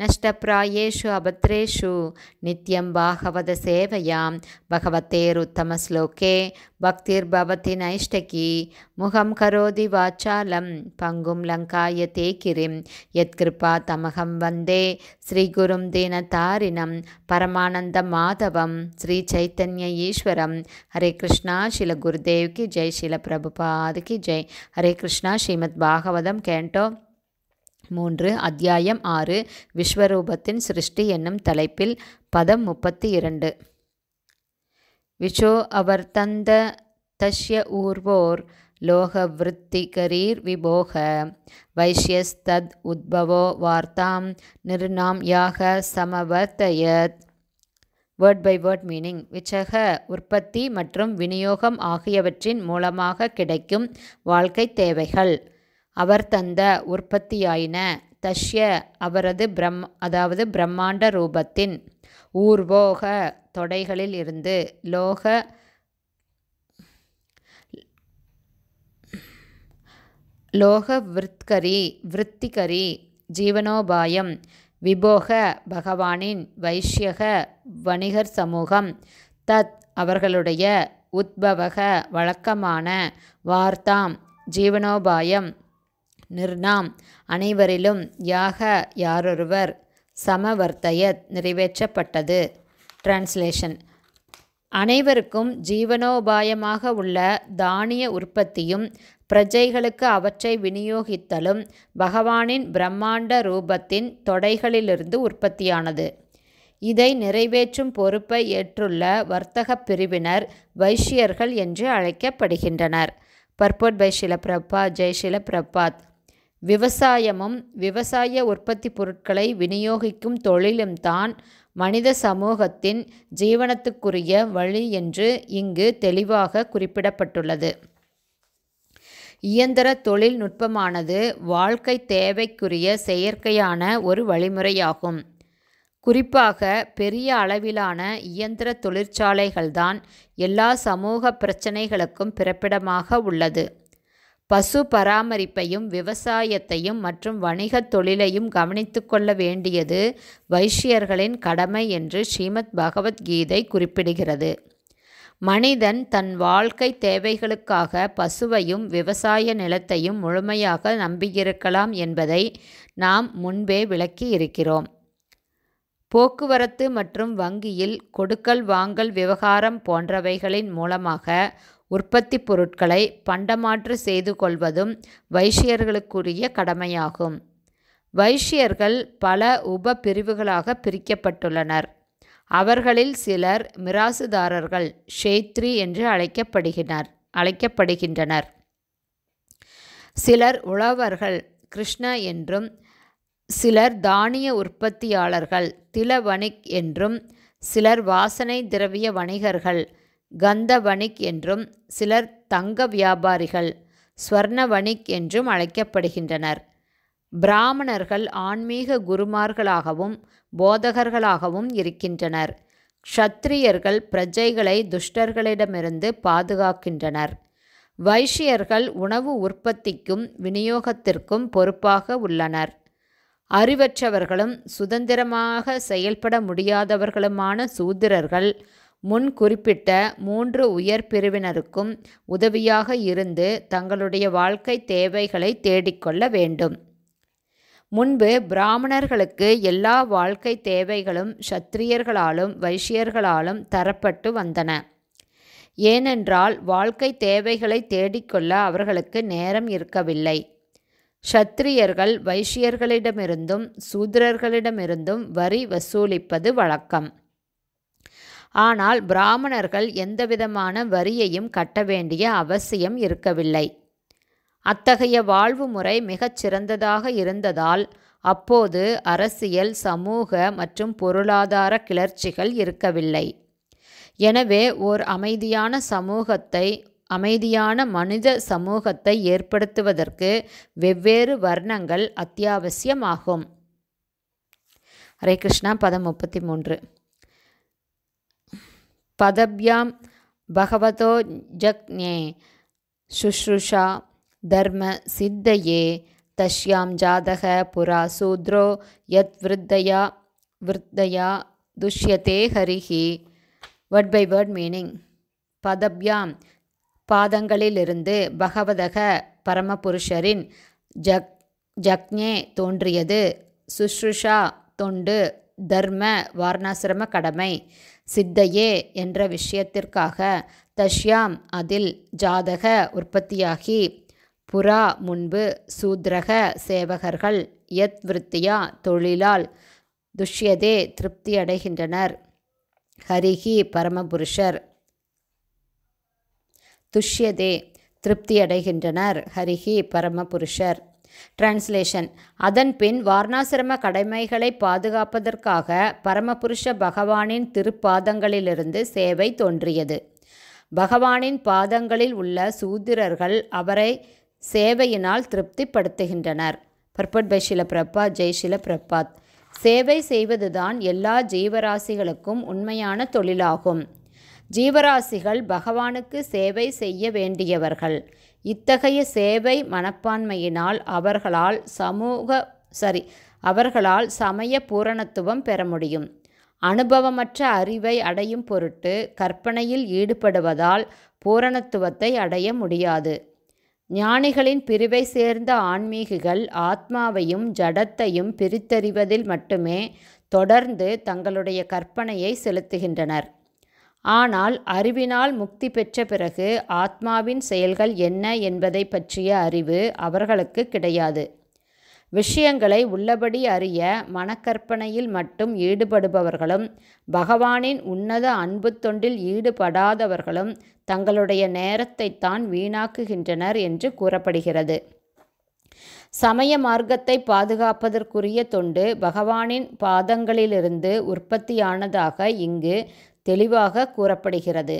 नष्टप्रायेषु अभद्रेषु नित्यं भागवतसेवयां भगवतेरुत्तमश्लोके भक्तिर्भवति नैष्टकी मुखं करोति वाचालं पङ्गुं लङ्कायते किरिं किरिं यत्कृपातमहं वन्दे श्रीगुरुं दीनतारिणं परमानन्दमाधवं ईश्वरं हरे कृष्णा जय जयशीलप्रभुपादिकि जय हरे कृष्ण श्रीमद्भागवतं केण्टो மூன்று அத்தியாயம் ஆறு விஸ்வரூபத்தின் சிருஷ்டி என்னும் தலைப்பில் பதம் முப்பத்தி இரண்டு விஷோ அவர் தந்த தஷ்ய ஊர்வோர் லோகவிருத்திகரீர் விபோக வைஷ்யஸ்தத் உத்பவோ வார்த்தாம் நிர்ணாம் யாக சமவர்த்தயத் வேர்ட் பை வேர்ட் மீனிங் விச்சக உற்பத்தி மற்றும் விநியோகம் ஆகியவற்றின் மூலமாக கிடைக்கும் வாழ்க்கை தேவைகள் அவர் தந்த உற்பத்தியாயின தஷ்ய அவரது பிரம் அதாவது பிரம்மாண்ட ரூபத்தின் ஊர்வோக தொடைகளில் இருந்து லோக லோக விருத்கரி விருத்திகரி ஜீவனோபாயம் விபோக பகவானின் வைஷ்யக வணிகர் சமூகம் தத் அவர்களுடைய உத்பவக வழக்கமான வார்த்தாம் ஜீவனோபாயம் நிர்ணாம் அனைவரிலும் யாக யாரொருவர் சமவர்த்தயத் நிறைவேற்றப்பட்டது டிரான்ஸ்லேஷன் அனைவருக்கும் ஜீவனோபாயமாக உள்ள தானிய உற்பத்தியும் பிரஜைகளுக்கு அவற்றை விநியோகித்தலும் பகவானின் பிரம்மாண்ட ரூபத்தின் தொடைகளிலிருந்து உற்பத்தியானது இதை நிறைவேற்றும் பொறுப்பை ஏற்றுள்ள வர்த்தக பிரிவினர் வைஷ்யர்கள் என்று அழைக்கப்படுகின்றனர் பர்போட் பை ஷிலபிரபா ஜெய் ஷிலபிரபாத் விவசாயமும் விவசாய உற்பத்தி பொருட்களை விநியோகிக்கும் தொழிலும் தான் மனித சமூகத்தின் ஜீவனத்துக்குரிய வழி என்று இங்கு தெளிவாக குறிப்பிடப்பட்டுள்ளது இயந்திர தொழில்நுட்பமானது வாழ்க்கை தேவைக்குரிய செயற்கையான ஒரு வழிமுறையாகும் குறிப்பாக பெரிய அளவிலான இயந்திர தொழிற்சாலைகள்தான் எல்லா சமூக பிரச்சனைகளுக்கும் பிறப்பிடமாக உள்ளது பசு பராமரிப்பையும் விவசாயத்தையும் மற்றும் வணிகத் தொழிலையும் கவனித்து கொள்ள வேண்டியது வைஷ்யர்களின் கடமை என்று ஸ்ரீமத் பகவத்கீதை குறிப்பிடுகிறது மனிதன் தன் வாழ்க்கை தேவைகளுக்காக பசுவையும் விவசாய நிலத்தையும் முழுமையாக நம்பியிருக்கலாம் என்பதை நாம் முன்பே விளக்கி இருக்கிறோம் போக்குவரத்து மற்றும் வங்கியில் கொடுக்கல் வாங்கல் விவகாரம் போன்றவைகளின் மூலமாக உற்பத்தி பொருட்களை பண்டமாற்று செய்து கொள்வதும் வைஷ்யர்களுக்குரிய கடமையாகும் வைஷ்யர்கள் பல உப பிரிவுகளாக பிரிக்கப்பட்டுள்ளனர் அவர்களில் சிலர் மிராசுதாரர்கள் ஷேத்ரி என்று அழைக்கப்படுகின்றனர் அழைக்கப்படுகின்றனர் சிலர் உழவர்கள் கிருஷ்ண என்றும் சிலர் தானிய உற்பத்தியாளர்கள் தில வணிக் என்றும் சிலர் வாசனை திரவிய வணிகர்கள் கந்த வணிக் என்றும் சிலர் தங்க வியாபாரிகள் ஸ்வர்ண வணிக் என்றும் அழைக்கப்படுகின்றனர் பிராமணர்கள் ஆன்மீக குருமார்களாகவும் போதகர்களாகவும் இருக்கின்றனர் க்ஷத்திரியர்கள் பிரஜைகளை துஷ்டர்களிடமிருந்து பாதுகாக்கின்றனர் வைஷ்யர்கள் உணவு உற்பத்திக்கும் விநியோகத்திற்கும் பொறுப்பாக உள்ளனர் அறிவற்றவர்களும் சுதந்திரமாக செயல்பட முடியாதவர்களுமான சூத்திரர்கள் முன் குறிப்பிட்ட மூன்று உயர் பிரிவினருக்கும் உதவியாக இருந்து தங்களுடைய வாழ்க்கை தேவைகளை தேடிக்கொள்ள வேண்டும் முன்பு பிராமணர்களுக்கு எல்லா வாழ்க்கை தேவைகளும் சத்திரியர்களாலும் வைஷ்யர்களாலும் தரப்பட்டு வந்தன ஏனென்றால் வாழ்க்கை தேவைகளை தேடிக்கொள்ள அவர்களுக்கு நேரம் இருக்கவில்லை சத்திரியர்கள் வைஷ்யர்களிடமிருந்தும் சூத்திரர்களிடமிருந்தும் வரி வசூலிப்பது வழக்கம் ஆனால் பிராமணர்கள் எந்தவிதமான வரியையும் கட்ட வேண்டிய அவசியம் இருக்கவில்லை அத்தகைய வாழ்வு முறை மிகச் சிறந்ததாக இருந்ததால் அப்போது அரசியல் சமூக மற்றும் பொருளாதார கிளர்ச்சிகள் இருக்கவில்லை எனவே ஓர் அமைதியான சமூகத்தை அமைதியான மனித சமூகத்தை ஏற்படுத்துவதற்கு வெவ்வேறு வர்ணங்கள் அத்தியாவசியமாகும் ஹரே கிருஷ்ணா பதம் முப்பத்தி மூன்று பதப்யாம் பகவதோ ஜக்னே சுஷ்ருஷா தர்ம சித்தையே தஷ்யாம் ஜாதக புரா சூத்ரோ யத் விருத்தயா விருத்தயா துஷ்யதே ஹரிஹி வேர்ட் பை வேர்ட் மீனிங் பதப்யாம் பாதங்களிலிருந்து பகவதக பரமபுருஷரின் ஜக் ஜக்ஞே தோன்றியது சுஷ்ருஷா தொண்டு தர்ம வாரணாசிரம கடமை சித்தையே என்ற விஷயத்திற்காக தஷ்யாம் அதில் ஜாதக உற்பத்தியாகி புறா முன்பு சூத்ரக சேவகர்கள் யத் விருத்தியா தொழிலால் துஷ்யதே திருப்தியடைகின்றனர் ஹரிஹி பரமபுருஷர் துஷ்யதே திருப்தி அடைகின்றனர் ஹரிஹி பரமபுருஷர் டிரான்ஸ்லேஷன் அதன் பின் வார்ணாசிரம கடமைகளை பாதுகாப்பதற்காக பரமபுருஷ பகவானின் திருப்பாதங்களிலிருந்து சேவை தோன்றியது பகவானின் பாதங்களில் உள்ள சூத்திரர்கள் அவரை சேவையினால் திருப்திப்படுத்துகின்றனர் பர்பட் பை ஷில பிரபாத் ஜெய் ஷில பிரபாத் சேவை செய்வதுதான் எல்லா ஜீவராசிகளுக்கும் உண்மையான தொழிலாகும் ஜீவராசிகள் பகவானுக்கு சேவை செய்ய வேண்டியவர்கள் இத்தகைய சேவை மனப்பான்மையினால் அவர்களால் சமூக சரி அவர்களால் சமய பூரணத்துவம் பெற முடியும் அனுபவமற்ற அறிவை அடையும் பொருட்டு கற்பனையில் ஈடுபடுவதால் பூரணத்துவத்தை அடைய முடியாது ஞானிகளின் பிரிவை சேர்ந்த ஆன்மீகிகள் ஆத்மாவையும் ஜடத்தையும் பிரித்தறிவதில் மட்டுமே தொடர்ந்து தங்களுடைய கற்பனையை செலுத்துகின்றனர் ஆனால் அறிவினால் முக்தி பெற்ற பிறகு ஆத்மாவின் செயல்கள் என்ன என்பதை பற்றிய அறிவு அவர்களுக்கு கிடையாது விஷயங்களை உள்ளபடி அறிய மனக்கற்பனையில் மட்டும் ஈடுபடுபவர்களும் பகவானின் உன்னத அன்பு தொண்டில் ஈடுபடாதவர்களும் தங்களுடைய நேரத்தை தான் வீணாக்குகின்றனர் என்று கூறப்படுகிறது சமய மார்க்கத்தை பாதுகாப்பதற்குரிய தொண்டு பகவானின் பாதங்களிலிருந்து உற்பத்தியானதாக இங்கு தெளிவாக கூறப்படுகிறது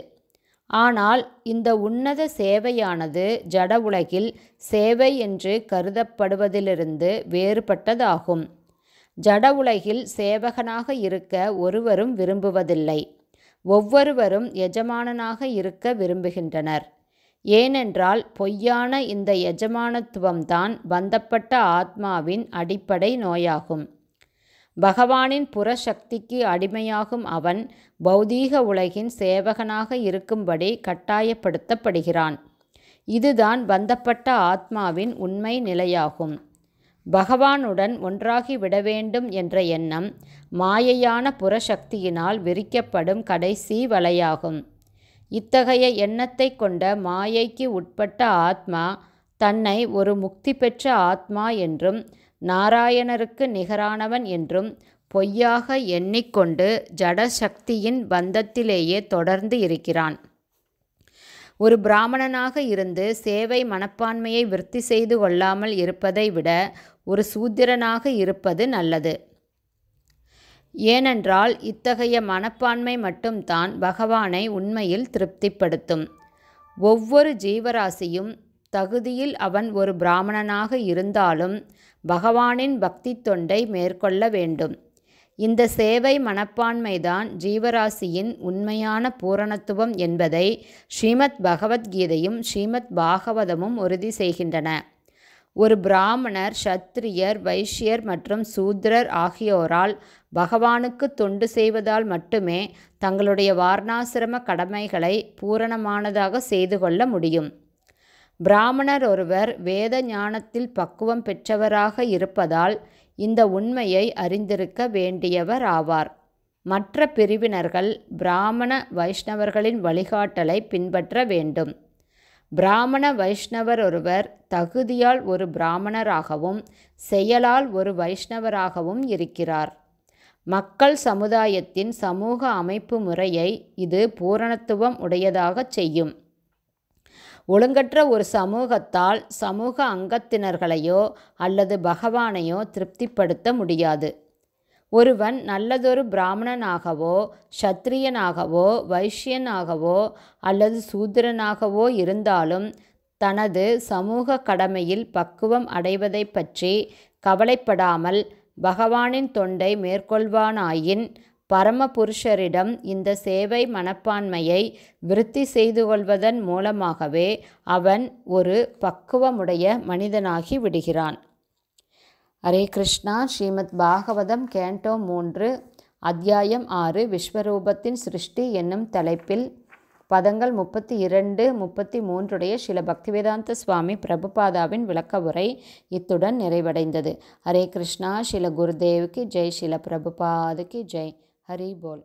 ஆனால் இந்த உன்னத சேவையானது ஜட உலகில் சேவை என்று கருதப்படுவதிலிருந்து வேறுபட்டதாகும் ஜட உலகில் சேவகனாக இருக்க ஒருவரும் விரும்புவதில்லை ஒவ்வொருவரும் எஜமானனாக இருக்க விரும்புகின்றனர் ஏனென்றால் பொய்யான இந்த எஜமானத்துவம்தான் பந்தப்பட்ட ஆத்மாவின் அடிப்படை நோயாகும் பகவானின் புறசக்திக்கு அடிமையாகும் அவன் பௌதீக உலகின் சேவகனாக இருக்கும்படி கட்டாயப்படுத்தப்படுகிறான் இதுதான் பந்தப்பட்ட ஆத்மாவின் உண்மை நிலையாகும் பகவானுடன் ஒன்றாகி விட வேண்டும் என்ற எண்ணம் மாயையான புறசக்தியினால் விரிக்கப்படும் கடைசி வலையாகும் இத்தகைய எண்ணத்தை கொண்ட மாயைக்கு உட்பட்ட ஆத்மா தன்னை ஒரு முக்தி பெற்ற ஆத்மா என்றும் நாராயணருக்கு நிகரானவன் என்றும் பொய்யாக எண்ணிக்கொண்டு ஜடசக்தியின் பந்தத்திலேயே தொடர்ந்து இருக்கிறான் ஒரு பிராமணனாக இருந்து சேவை மனப்பான்மையை விருத்தி செய்து கொள்ளாமல் இருப்பதை விட ஒரு சூத்திரனாக இருப்பது நல்லது ஏனென்றால் இத்தகைய மனப்பான்மை மட்டும்தான் பகவானை உண்மையில் திருப்திப்படுத்தும் ஒவ்வொரு ஜீவராசியும் தகுதியில் அவன் ஒரு பிராமணனாக இருந்தாலும் பகவானின் பக்தி தொண்டை மேற்கொள்ள வேண்டும் இந்த சேவை மனப்பான்மைதான் ஜீவராசியின் உண்மையான பூரணத்துவம் என்பதை ஸ்ரீமத் பகவத்கீதையும் ஸ்ரீமத் பாகவதமும் உறுதி செய்கின்றன ஒரு பிராமணர் சத்திரியர் வைஷ்யர் மற்றும் சூத்ரர் ஆகியோரால் பகவானுக்கு தொண்டு செய்வதால் மட்டுமே தங்களுடைய வாரணாசிரம கடமைகளை பூரணமானதாக செய்து கொள்ள முடியும் பிராமணர் ஒருவர் வேத ஞானத்தில் பக்குவம் பெற்றவராக இருப்பதால் இந்த உண்மையை அறிந்திருக்க வேண்டியவர் ஆவார் மற்ற பிரிவினர்கள் பிராமண வைஷ்ணவர்களின் வழிகாட்டலை பின்பற்ற வேண்டும் பிராமண வைஷ்ணவர் ஒருவர் தகுதியால் ஒரு பிராமணராகவும் செயலால் ஒரு வைஷ்ணவராகவும் இருக்கிறார் மக்கள் சமுதாயத்தின் சமூக அமைப்பு முறையை இது பூரணத்துவம் உடையதாக செய்யும் ஒழுங்கற்ற ஒரு சமூகத்தால் சமூக அங்கத்தினர்களையோ அல்லது பகவானையோ திருப்திப்படுத்த முடியாது ஒருவன் நல்லதொரு பிராமணனாகவோ சத்திரியனாகவோ வைஷ்யனாகவோ அல்லது சூத்திரனாகவோ இருந்தாலும் தனது சமூக கடமையில் பக்குவம் அடைவதை பற்றி கவலைப்படாமல் பகவானின் தொண்டை மேற்கொள்வானாயின் பரமபுருஷரிடம் இந்த சேவை மனப்பான்மையை விருத்தி செய்து கொள்வதன் மூலமாகவே அவன் ஒரு பக்குவமுடைய மனிதனாகி விடுகிறான் ஹரே கிருஷ்ணா ஸ்ரீமத் பாகவதம் கேண்டோ மூன்று அத்தியாயம் ஆறு விஸ்வரூபத்தின் சிருஷ்டி என்னும் தலைப்பில் பதங்கள் முப்பத்தி இரண்டு முப்பத்தி மூன்றுடைய சில பக்திவேதாந்த சுவாமி பிரபுபாதாவின் விளக்க உரை இத்துடன் நிறைவடைந்தது ஹரே கிருஷ்ணா சில குருதேவுக்கு ஜெய் சில பிரபுபாதுக்கு ஜெய் ارے بول